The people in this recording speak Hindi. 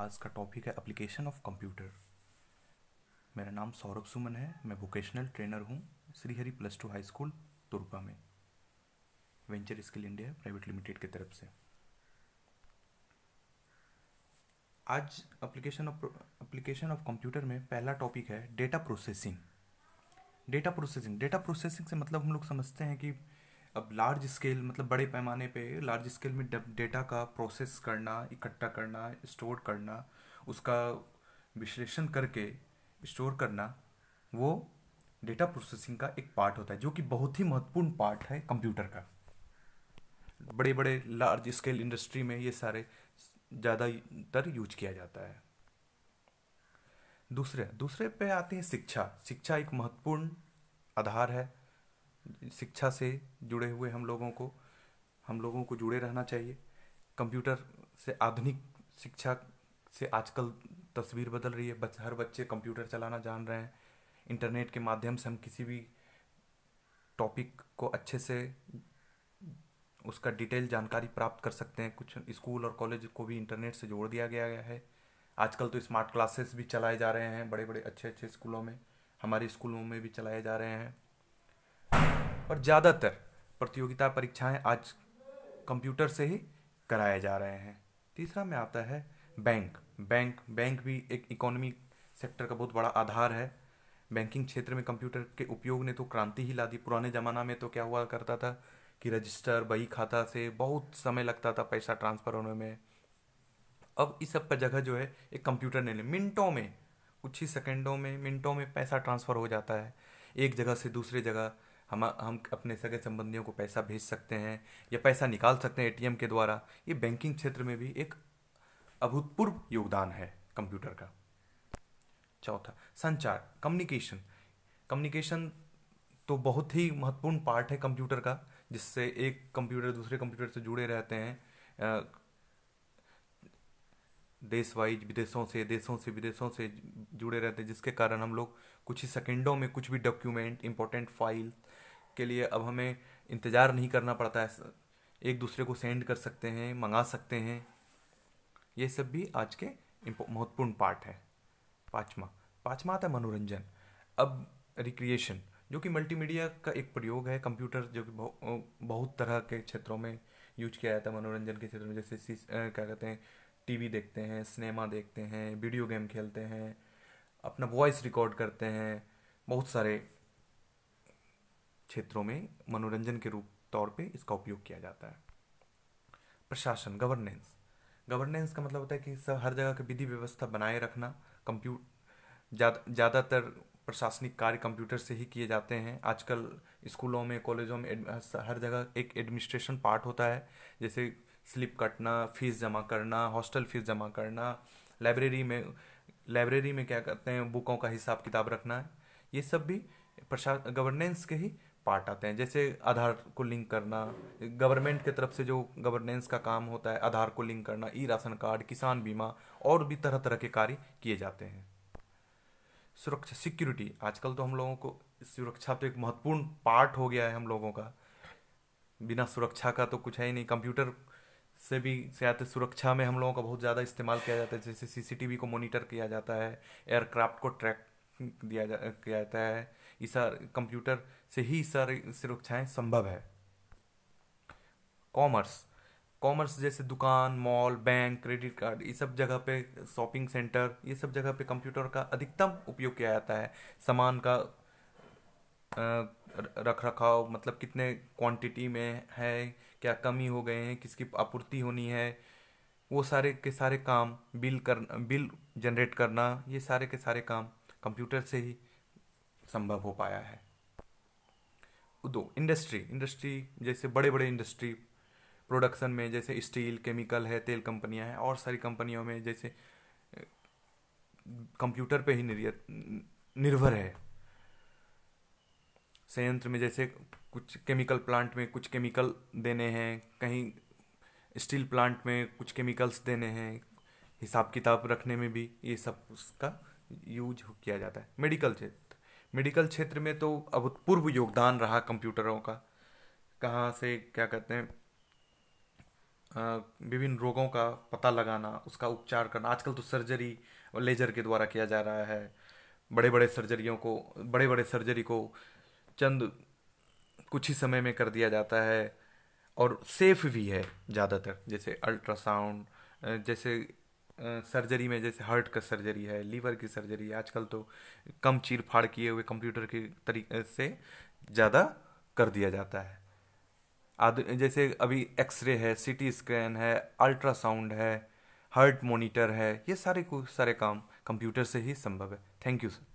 आज का टॉपिक है एप्लीकेशन ऑफ कंप्यूटर मेरा नाम सौरभ सुमन है मैं वोकेशनल ट्रेनर हूँ Shrihari plus two high school Turpa में venture skill India private limited की तरफ से आज application of application of computer में पहला टॉपिक है data processing data processing data processing से मतलब हम लोग समझते हैं कि अब लार्ज स्केल मतलब बड़े पैमाने पे लार्ज स्केल में डेटा का प्रोसेस करना इकट्ठा करना स्टोर करना उसका विश्लेषण करके स्टोर करना वो डेटा प्रोसेसिंग का एक पार्ट होता है जो कि बहुत ही महत्वपूर्ण पार्ट है कंप्यूटर का बड़े बड़े लार्ज स्केल इंडस्ट्री में ये सारे ज़्यादातर यूज किया जाता है दूसरे दूसरे पे आते हैं शिक्षा शिक्षा एक महत्वपूर्ण आधार है शिक्षा से जुड़े हुए हम लोगों को हम लोगों को जुड़े रहना चाहिए कंप्यूटर से आधुनिक शिक्षा से आजकल तस्वीर बदल रही है बच, हर बच्चे कंप्यूटर चलाना जान रहे हैं इंटरनेट के माध्यम से हम किसी भी टॉपिक को अच्छे से उसका डिटेल जानकारी प्राप्त कर सकते हैं कुछ स्कूल और कॉलेज को भी इंटरनेट से जोड़ दिया गया है आजकल तो स्मार्ट क्लासेस भी चलाए जा रहे हैं बड़े बड़े अच्छे अच्छे स्कूलों में हमारे स्कूलों में भी चलाए जा रहे हैं और ज़्यादातर प्रतियोगिता परीक्षाएं आज कंप्यूटर से ही कराए जा रहे हैं तीसरा में आता है बैंक बैंक बैंक भी एक इकोनॉमी सेक्टर का बहुत बड़ा आधार है बैंकिंग क्षेत्र में कंप्यूटर के उपयोग ने तो क्रांति ही ला दी पुराने ज़माना में तो क्या हुआ करता था कि रजिस्टर बही खाता से बहुत समय लगता था पैसा ट्रांसफ़र होने में अब इस सब का जगह जो है एक कंप्यूटर ने लिया मिनटों में कुछ ही सेकेंडों में मिनटों में पैसा ट्रांसफ़र हो जाता है एक जगह से दूसरे जगह हम हम अपने सगे संबंधियों को पैसा भेज सकते हैं या पैसा निकाल सकते हैं एटीएम के द्वारा ये बैंकिंग क्षेत्र में भी एक अभूतपूर्व योगदान है कंप्यूटर का चौथा संचार कम्युनिकेशन कम्युनिकेशन तो बहुत ही महत्वपूर्ण पार्ट है कंप्यूटर का जिससे एक कंप्यूटर दूसरे कंप्यूटर से जुड़े रहते हैं देश वाइज विदेशों से देशों से विदेशों से जुड़े रहते हैं जिसके कारण हम लोग कुछ ही सेकेंडों में कुछ भी डॉक्यूमेंट इंपॉर्टेंट फाइल के लिए अब हमें इंतज़ार नहीं करना पड़ता है एक दूसरे को सेंड कर सकते हैं मंगा सकते हैं ये सब भी आज के महत्वपूर्ण पार्ट है पाँचवा पाँचवा आता है मनोरंजन अब रिक्रिएशन जो कि मल्टीमीडिया का एक प्रयोग है कंप्यूटर जो कि बहु, बहुत तरह के क्षेत्रों में यूज किया जाता है मनोरंजन के क्षेत्र में जैसे क्या कहते हैं टीवी देखते हैं सिनेमा देखते हैं वीडियो गेम खेलते हैं अपना वॉइस रिकॉर्ड करते हैं बहुत सारे क्षेत्रों में मनोरंजन के रूप तौर पे इसका उपयोग किया जाता है प्रशासन गवर्नेंस गवर्नेंस का मतलब होता है कि सब हर जगह की विधि व्यवस्था बनाए रखना कंप्यूट ज़्यादातर जाद, प्रशासनिक कार्य कंप्यूटर से ही किए जाते हैं आजकल स्कूलों में कॉलेजों में हर जगह एक एडमिनिस्ट्रेशन पार्ट होता है जैसे स्लिप कटना फीस जमा करना हॉस्टल फीस जमा करना लाइब्रेरी में लाइब्रेरी में क्या करते हैं बुकों का हिसाब किताब रखना ये सब भी प्रशा गवर्नेंस के ही पार्ट आते हैं जैसे आधार को लिंक करना गवर्नमेंट की तरफ से जो गवर्नेंस का काम होता है आधार को लिंक करना ई राशन कार्ड किसान बीमा और भी तरह तरह के कार्य किए जाते हैं सुरक्षा सिक्योरिटी आजकल तो हम लोगों को सुरक्षा तो एक महत्वपूर्ण पार्ट हो गया है हम लोगों का बिना सुरक्षा का तो कुछ है ही नहीं कंप्यूटर से भी शायद सुरक्षा में हम लोगों का बहुत ज़्यादा इस्तेमाल किया जाता है जैसे सीसीटीवी को मॉनिटर किया जाता है एयरक्राफ्ट को ट्रैक दिया जा किया जाता है इस कंप्यूटर से ही सारी सुरक्षाएँ संभव है कॉमर्स कॉमर्स जैसे दुकान मॉल बैंक क्रेडिट कार्ड ये सब जगह पे शॉपिंग सेंटर ये सब जगह पे कंप्यूटर का अधिकतम उपयोग किया जाता है सामान का रख रखाव मतलब कितने क्वांटिटी में है क्या कमी हो गए हैं किसकी आपूर्ति होनी है वो सारे के सारे काम बिल कर बिल जनरेट करना ये सारे के सारे काम कंप्यूटर से ही संभव हो पाया है दो इंडस्ट्री इंडस्ट्री जैसे बड़े बड़े इंडस्ट्री प्रोडक्शन में जैसे स्टील केमिकल है तेल कंपनियां हैं और सारी कंपनियों में जैसे कंप्यूटर पे ही निर्भर है संयंत्र में जैसे कुछ केमिकल प्लांट में कुछ केमिकल देने हैं कहीं स्टील प्लांट में कुछ केमिकल्स देने हैं हिसाब किताब रखने में भी ये सब उसका यूज किया जाता है मेडिकल क्षेत्र मेडिकल क्षेत्र में तो अभूतपूर्व योगदान रहा कंप्यूटरों का कहाँ से क्या कहते हैं विभिन्न रोगों का पता लगाना उसका उपचार करना आजकल तो सर्जरी और लेजर के द्वारा किया जा रहा है बड़े बड़े सर्जरियों को बड़े बड़े सर्जरी को चंद कुछ ही समय में कर दिया जाता है और सेफ भी है ज़्यादातर जैसे अल्ट्रासाउंड जैसे सर्जरी में जैसे हार्ट का सर्जरी है लीवर की सर्जरी है आजकल तो कम चीर फाड़ किए हुए कंप्यूटर के तरीके से ज़्यादा कर दिया जाता है आद जैसे अभी एक्सरे है सीटी स्कैन है अल्ट्रासाउंड है हार्ट मॉनिटर है ये सारे को सारे काम कंप्यूटर से ही संभव है थैंक यू सर